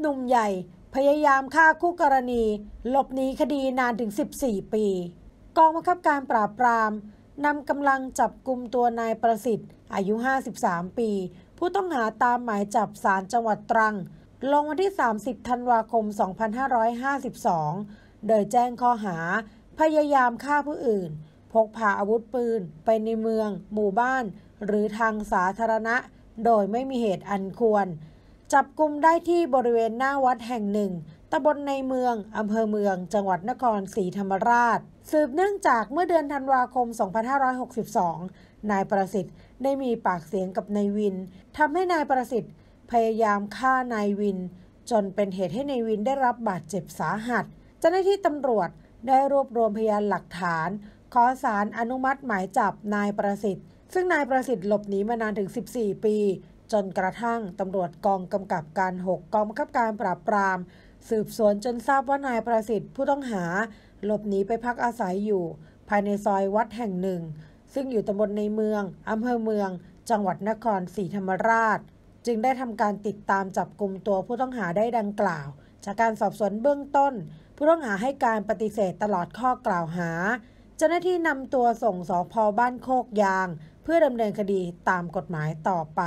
หนุ่มใหญ่พยายามฆ่าคู่กรณีหลบหนีคดีนานถึง 14 ปี กองบังคับการปราบปราม นำกำลังจับกลุ่มตัวนายประสิทธิ์ อายุ 53 ปี ผู้ต้องหาตามหมายจับสารจังหวัดตรัง ลงวันที่ 30 ธันวาคม 2552 โดยแจ้งข้อหา พยายามฆ่าผู้อื่น พกพาอาวุธปืน ไปในเมือง หมู่บ้าน หรือทางสาธารณะ โดยไม่มีเหตุอันควรจับกลุ่มได้ที่บริเวณหน้าวัดแห่งหนึ่งตำบลในเมืองอำเภอเมือง จังหวัดนครศรีธรรมราช สืบเนื่องจากเมื่อเดือนธันวาคม 2562 นายประสิทธิ์ได้มีปากเสียงกับนายวินทำให้นายประสิทธิ์ พยายามฆ่านายวิน จนเป็นเหตุให้นายวินได้รับบาดเจ็บสาหัสเจ้าหน้าที่ตำรวจได้รวบรวมพยานหลักฐาน ขอสารอนุมัติหมายจับนายประสิทธิ์ ซึ่งนายประสิทธิ์หลบหนีมานานถึง 14 ปีจนกระทั่งตำรวจกองกำกับการ 6กองบังคับการปราบปราม สืบสวนจนทราบว่านายประสิทธิ์ผู้ต้องหา หลบหนีไปพักอาศัยอยู่ ภายในซอยวัดแห่งหนึ่ง ซึ่งอยู่ตำบลในเมือง อำเภอเมือง จังหวัดนครศรีธรรมราช จึงได้ทำการติดตามจับกลุ่มตัวผู้ต้องหาได้ดังกล่าว จากการสอบสวนเบื้องต้น ผู้ต้องหาให้การปฏิเสธตลอดข้อกล่าวหาเจ้าหน้าที่นำตัวส่งสพบ้านโคกยาง เพื่อดำเนินคดีตามกฎหมายต่อไป